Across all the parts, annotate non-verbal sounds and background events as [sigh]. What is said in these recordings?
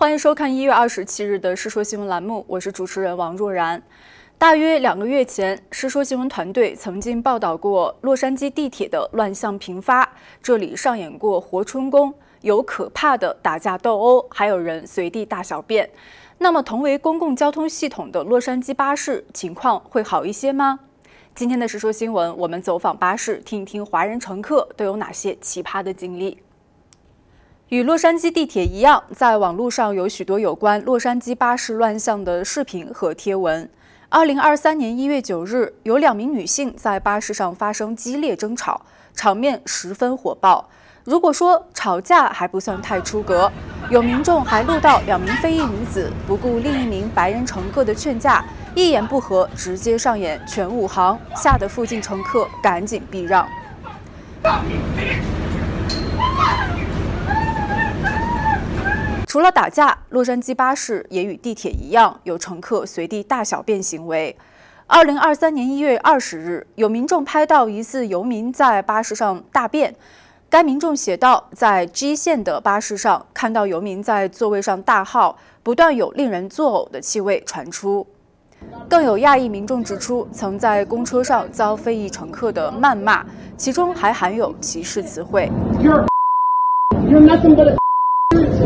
欢迎收看一月二十七日的《世说新闻》栏目，我是主持人王若然。大约两个月前，《世说新闻》团队曾经报道过洛杉矶地铁的乱象频发，这里上演过活春宫，有可怕的打架斗殴，还有人随地大小便。那么，同为公共交通系统的洛杉矶巴士，情况会好一些吗？今天的《世说新闻》，我们走访巴士，听一听华人乘客都有哪些奇葩的经历。与洛杉矶地铁一样，在网络上有许多有关洛杉矶巴士乱象的视频和贴文。二零二三年一月九日，有两名女性在巴士上发生激烈争吵，场面十分火爆。如果说吵架还不算太出格，有民众还录到两名非裔女子不顾另一名白人乘客的劝架，一言不合直接上演全武行，吓得附近乘客赶紧避让。除了打架，洛杉矶巴士也与地铁一样，有乘客随地大小便行为。二零二三年一月二十日，有民众拍到疑似游民在巴士上大便。该民众写道：“在 G 线的巴士上，看到游民在座位上大号，不断有令人作呕的气味传出。”更有亚裔民众指出，曾在公车上遭非裔乘客的谩骂，其中还含有歧视词汇。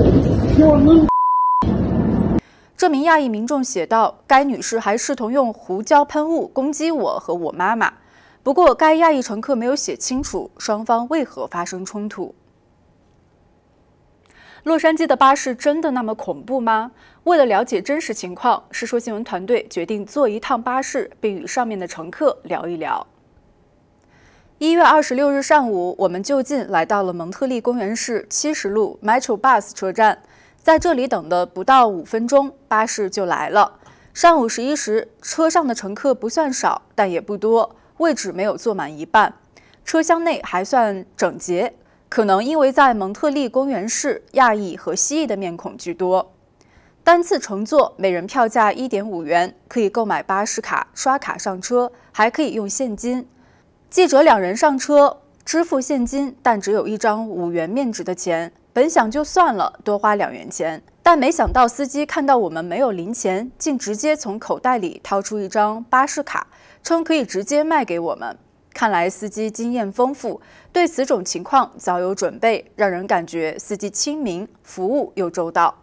[laughs] [laughs] 这名亚裔民众写道：“该女士还试图用胡椒喷雾攻击我和我妈妈。”不过，该亚裔乘客没有写清楚双方为何发生冲突。洛杉矶的巴士真的那么恐怖吗？为了了解真实情况，世说新闻团队决定坐一趟巴士，并与上面的乘客聊一聊。一月二十六日上午，我们就近来到了蒙特利公园市七十路 Metro Bus 车站。在这里等的不到五分钟，巴士就来了。上午十一时，车上的乘客不算少，但也不多，位置没有坐满一半。车厢内还算整洁，可能因为在蒙特利公园市，亚裔和西裔的面孔居多。单次乘坐每人票价一点五元，可以购买巴士卡，刷卡上车，还可以用现金。记者两人上车，支付现金，但只有一张五元面值的钱。本想就算了，多花两元钱，但没想到司机看到我们没有零钱，竟直接从口袋里掏出一张巴士卡，称可以直接卖给我们。看来司机经验丰富，对此种情况早有准备，让人感觉司机亲民，服务又周到。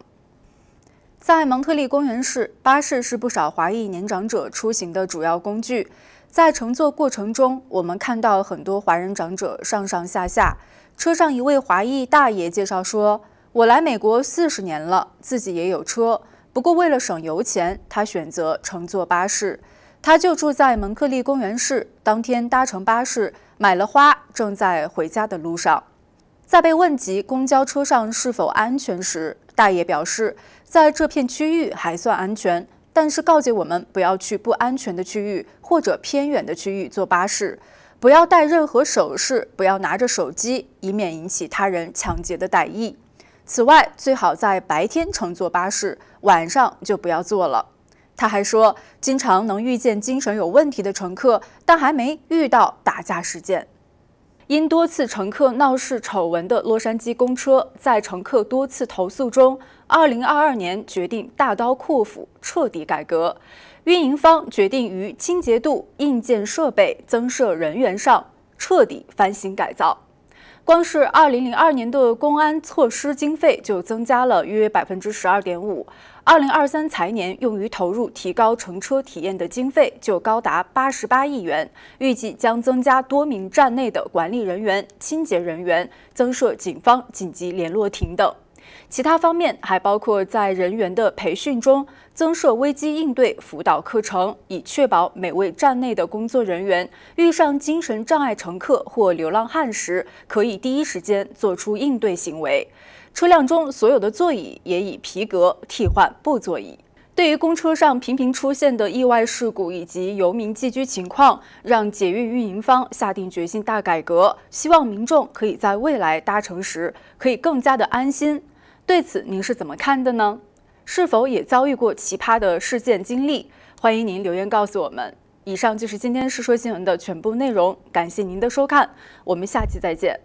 在蒙特利公园市，巴士是不少华裔年长者出行的主要工具。在乘坐过程中，我们看到很多华人长者上上下下。车上一位华裔大爷介绍说：“我来美国四十年了，自己也有车，不过为了省油钱，他选择乘坐巴士。他就住在蒙克利公园市，当天搭乘巴士买了花，正在回家的路上。在被问及公交车上是否安全时，大爷表示，在这片区域还算安全，但是告诫我们不要去不安全的区域或者偏远的区域坐巴士。”不要戴任何首饰，不要拿着手机，以免引起他人抢劫的歹意。此外，最好在白天乘坐巴士，晚上就不要坐了。他还说，经常能遇见精神有问题的乘客，但还没遇到打架事件。因多次乘客闹事丑闻的洛杉矶公车，在乘客多次投诉中，2022年决定大刀阔斧彻底改革。运营方决定于清洁度、硬件设备增设人员上彻底翻新改造。光是2002年的公安措施经费就增加了约百分之十二点五。二零二三财年用于投入提高乘车体验的经费就高达八十八亿元，预计将增加多名站内的管理人员、清洁人员，增设警方紧急联络亭等。其他方面还包括在人员的培训中增设危机应对辅导课程，以确保每位站内的工作人员遇上精神障碍乘客或流浪汉时，可以第一时间做出应对行为。车辆中所有的座椅也以皮革替换布座椅。对于公车上频频出现的意外事故以及游民寄居情况，让捷运运营方下定决心大改革，希望民众可以在未来搭乘时可以更加的安心。对此您是怎么看的呢？是否也遭遇过奇葩的事件经历？欢迎您留言告诉我们。以上就是今天世说新闻的全部内容，感谢您的收看，我们下期再见。